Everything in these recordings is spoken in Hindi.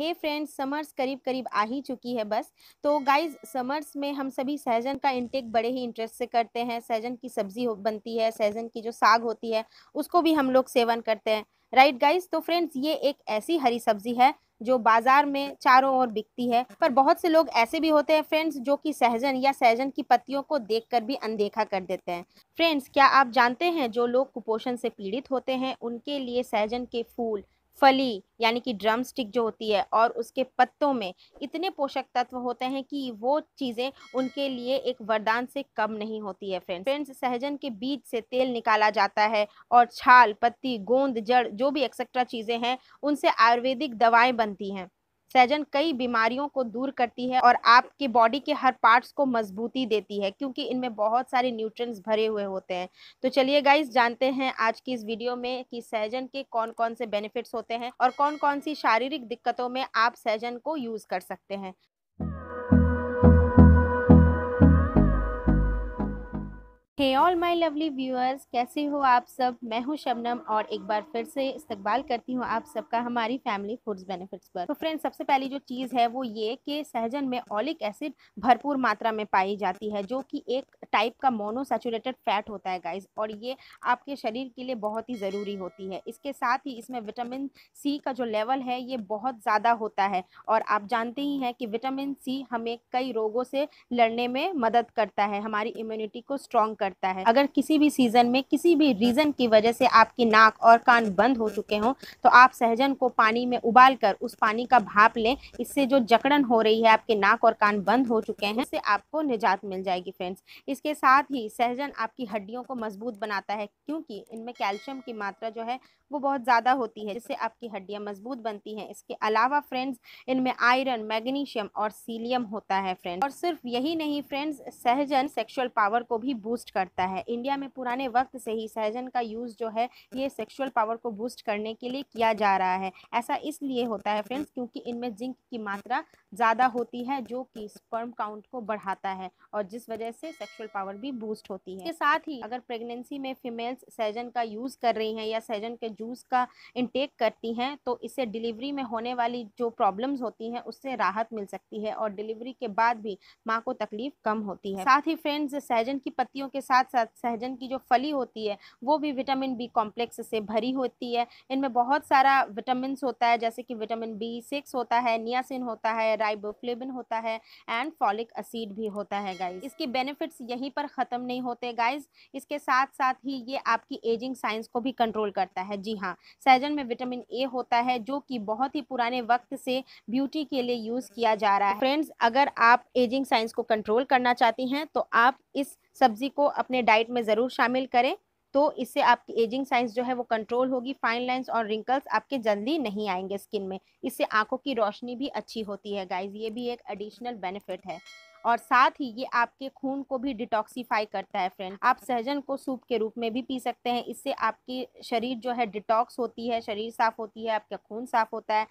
हे फ्रेंड्स समर्स करीब करीब आ ही चुकी है बस तो गाइज समर्स में हम सभी सहजन का इंटेक बड़े ही इंटरेस्ट से करते हैं सहजन की सब्जी बनती है सहजन की जो साग होती है उसको भी हम लोग सेवन करते हैं राइट गाइज तो फ्रेंड्स ये एक ऐसी हरी सब्जी है जो बाजार में चारों ओर बिकती है पर बहुत से लोग ऐसे भी होते हैं फ्रेंड्स जो कि सहजन या सहजन की पत्तियों को देखकर भी अनदेखा कर देते हैं फ्रेंड्स क्या आप जानते हैं जो लोग कुपोषण से पीड़ित होते हैं उनके लिए सहजन के फूल फली यानी कि ड्रम स्टिक जो होती है और उसके पत्तों में इतने पोषक तत्व होते हैं कि वो चीज़ें उनके लिए एक वरदान से कम नहीं होती है फ्रेंड्स फ्रेंड्स सहजन के बीज से तेल निकाला जाता है और छाल पत्ती गोंद जड़ जो भी एक्सेट्रा चीज़ें हैं उनसे आयुर्वेदिक दवाएं बनती हैं सहजन कई बीमारियों को दूर करती है और आपके बॉडी के हर पार्ट्स को मजबूती देती है क्योंकि इनमें बहुत सारे न्यूट्रिएंट्स भरे हुए होते हैं तो चलिए गाइस जानते हैं आज की इस वीडियो में कि सहजन के कौन कौन से बेनिफिट्स होते हैं और कौन कौन सी शारीरिक दिक्कतों में आप सहजन को यूज़ कर सकते हैं hey all my lovely viewers कैसे हो आप सब मैं हूं शबनम और एक बार फिर से इस्तकबाल करती हूं आप सबका हमारी फैमिली फूड्स बेनिफिट्स पर तो फ्रेंड्स सबसे पहली जो चीज़ है वो ये कि सहजन में ऑलिक एसिड भरपूर मात्रा में पाई जाती है जो कि एक टाइप का मोनोसेचुरेटेड फैट होता है गाइज और ये आपके शरीर के लिए बहुत ही ज़रूरी होती है इसके साथ ही इसमें विटामिन सी का जो लेवल है ये बहुत ज़्यादा होता है और आप जानते ही हैं कि विटामिन सी हमें कई रोगों से लड़ने में मदद करता है हमारी इम्यूनिटी को स्ट्रॉन्ग कर करता है अगर किसी भी सीजन में किसी भी रीजन की वजह से आपकी नाक और कान बंद हो चुके हों तो आप सहजन को पानी में उबाल कर उस पानी का भाप लें इससे जो जकड़न हो रही है आपके नाक और कान बंद हो चुके हैं इससे आपको निजात मिल जाएगी फ्रेंड्स इसके साथ ही सहजन आपकी हड्डियों को मजबूत बनाता है क्योंकि इनमें कैल्शियम की मात्रा जो है वो बहुत ज़्यादा होती है जिससे आपकी हड्डियाँ मजबूत बनती हैं इसके अलावा फ्रेंड्स इनमें आयरन मैग्नीशियम और सीलियम होता है फ्रेंड्स और सिर्फ यही नहीं फ्रेंड्स सहजन सेक्सुअल पावर को भी बूस्ट करता है इंडिया में पुराने वक्त से ही सहजन का यूज़ जो है ये सेक्सुअल पावर को बूस्ट करने के लिए किया जा रहा है ऐसा इसलिए होता है फ्रेंड्स क्योंकि इनमें जिंक की मात्रा ज़्यादा होती है जो कि स्पर्म काउंट को बढ़ाता है और जिस वजह से सेक्सुअल पावर भी बूस्ट होती है इसके साथ ही अगर प्रेगनेंसी में फीमेल्स सहजन का यूज़ कर रही है या सहजन के जूस का इनटेक करती है तो इससे डिलीवरी में होने वाली जो प्रॉब्लम होती है उससे राहत मिल सकती है और डिलीवरी के बाद भी माँ को तकलीफ कम होती है साथ ही फ्रेंड्स सहजन की पत्तियों के साथ साथ सहजन की जो फली होती है वो भी विटामिन बी कॉम्प्लेक्स से भरी होती है इनमें बहुत सारा विटामिन होता है जैसे कि विटामिन बी सिक्स होता है नियासिन होता है राइबोफ्लेबिन होता है एंड फॉलिक एसिड भी होता है गाइज इसके बेनिफिट्स यहीं पर ख़त्म नहीं होते गाइज इसके साथ साथ ही ये आपकी एजिंग साइंस को भी कंट्रोल करता है जी हाँ सहजन में विटामिन ए होता है जो कि बहुत ही पुराने वक्त से ब्यूटी के लिए यूज़ किया जा रहा है तो फ्रेंड्स अगर आप एजिंग साइंस को कंट्रोल करना चाहती हैं तो आप इस सब्जी को अपने डाइट में ज़रूर शामिल करें तो इससे आपकी एजिंग साइंस जो है वो कंट्रोल होगी फाइन लाइंस और रिंकल्स आपके जल्दी नहीं आएंगे स्किन में इससे आंखों की रोशनी भी अच्छी होती है गाइज ये भी एक एडिशनल बेनिफिट है और साथ ही ये आपके खून को भी डिटॉक्सीफाई करता है फ्रेंड आप सहजन को सूप के रूप में भी पी सकते हैं इससे आपकी शरीर जो है डिटॉक्स होती है शरीर साफ होती है आपका खून साफ होता है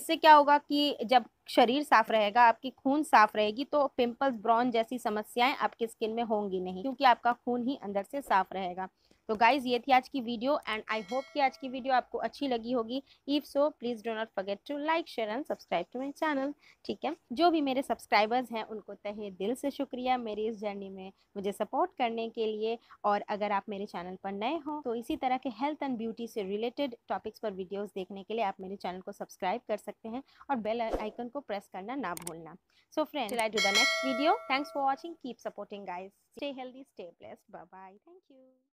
इससे क्या होगा कि जब शरीर साफ रहेगा आपकी खून साफ रहेगी तो पिंपल्स ब्राउन जैसी समस्याएं आपकी स्किन में होंगी नहीं क्योंकि आपका खून ही अंदर से साफ रहेगा तो गाइज ये थी आज की वीडियो एंड आई होप कि आज की वीडियो आपको अच्छी लगी होगी if so please do not forget to like share and subscribe to my channel ठीक है जो भी मेरे सब्सक्राइबर्स हैं उनको तहे दिल से शुक्रिया मेरी इस जर्नी में मुझे सपोर्ट करने के लिए और अगर आप मेरे चैनल पर नए हो तो इसी तरह के हेल्थ एंड ब्यूटी से रिलेटेड टॉपिक्स पर वीडियोज़ देखने के लिए आप मेरे चैनल को सब्सक्राइब कर सकते हैं और बेल आइकन को प्रेस करना ना भूलना so friend I do the next video thanks for watching keep supporting guys stay healthy stay blessed bye bye thank you